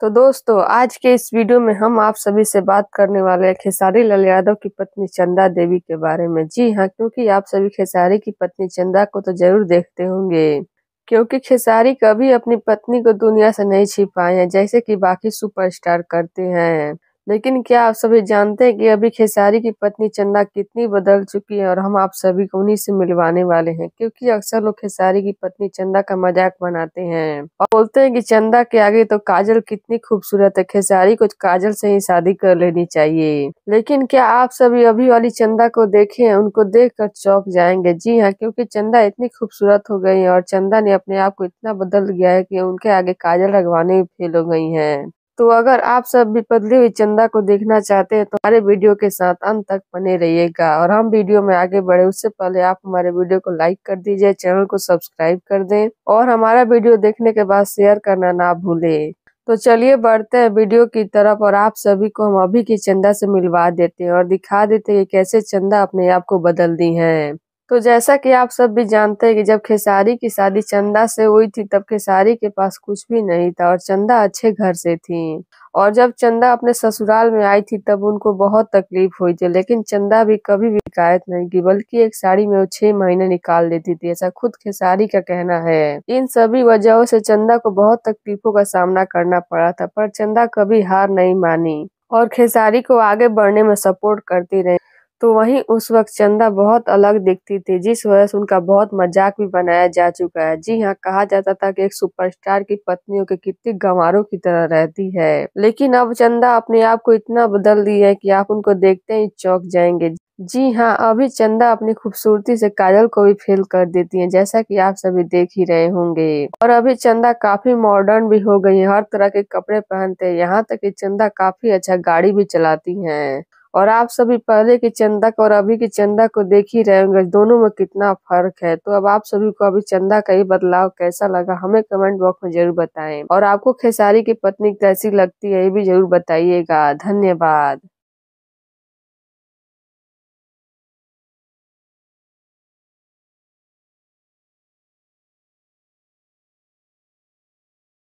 तो दोस्तों आज के इस वीडियो में हम आप सभी से बात करने वाले हैं खेसारी लाल यादव की पत्नी चंदा देवी के बारे में जी हाँ क्योंकि आप सभी खेसारी की पत्नी चंदा को तो जरूर देखते होंगे क्योंकि खेसारी कभी अपनी पत्नी को दुनिया से नहीं छिपाए हैं जैसे कि बाकी सुपरस्टार करते हैं लेकिन क्या आप सभी जानते हैं कि अभी खेसारी की पत्नी चंदा कितनी बदल चुकी है और हम आप सभी को उन्हीं से मिलवाने वाले हैं क्योंकि अक्सर लोग खेसारी की पत्नी चंदा का मजाक बनाते हैं और बोलते हैं कि चंदा के आगे तो काजल कितनी खूबसूरत है खेसारी को काजल से ही शादी कर लेनी चाहिए लेकिन क्या आप सभी अभी वाली चंदा को देखे उनको देख कर चौक जाएंगे जी हाँ क्योंकि चंदा इतनी खूबसूरत हो गई है और चंदा ने अपने आप को इतना बदल गया है की उनके आगे काजल रगवाने फेल हो गई है तो अगर आप सब भी बदली हुई चंदा को देखना चाहते हैं तो हमारे वीडियो के साथ अंत तक बने रहिएगा और हम वीडियो में आगे बढ़े उससे पहले आप हमारे वीडियो को लाइक कर दीजिए चैनल को सब्सक्राइब कर दें और हमारा वीडियो देखने के बाद शेयर करना ना भूले तो चलिए बढ़ते हैं वीडियो की तरफ और आप सभी को हम अभी की चंदा से मिलवा देते हैं और दिखा देते हैं कैसे चंदा अपने आप को बदल दी है तो जैसा कि आप सब भी जानते हैं कि जब खेसारी की शादी चंदा से हुई थी तब खेसारी के पास कुछ भी नहीं था और चंदा अच्छे घर से थी और जब चंदा अपने ससुराल में आई थी तब उनको बहुत तकलीफ हुई थी लेकिन चंदा भी कभी भी शिकायत नहीं की बल्कि एक साड़ी में वो छह महीने निकाल देती थी ऐसा खुद खेसारी का कहना है इन सभी वजहों से चंदा को बहुत तकलीफों का सामना करना पड़ा था पर चंदा कभी हार नहीं मानी और खेसारी को आगे बढ़ने में सपोर्ट करती रही तो वहीं उस वक्त चंदा बहुत अलग दिखती थी जिस वजह से उनका बहुत मजाक भी बनाया जा चुका है जी हाँ कहा जाता था कि एक सुपरस्टार की पत्नियों के कितनी गंवारों की तरह रहती है लेकिन अब चंदा अपने आप को इतना बदल दी है की आप उनको देखते ही चौक जाएंगे जी हाँ अभी चंदा अपनी खूबसूरती से काजल को भी फेल कर देती हैं जैसा कि आप सभी देख ही रहे होंगे और अभी चंदा काफी मॉडर्न भी हो गई है हर तरह के कपड़े पहनते हैं यहाँ तक कि चंदा काफी अच्छा गाड़ी भी चलाती हैं और आप सभी पहले के चंदा को और अभी के चंदा को देख ही रहे होंगे दोनों में कितना फर्क है तो अब आप सभी को अभी चंदा का ये बदलाव कैसा लगा हमें कमेंट बॉक्स में जरूर बताएं और आपको खेसारी की पत्नी कैसी लगती है ये भी जरूर बताइएगा धन्यवाद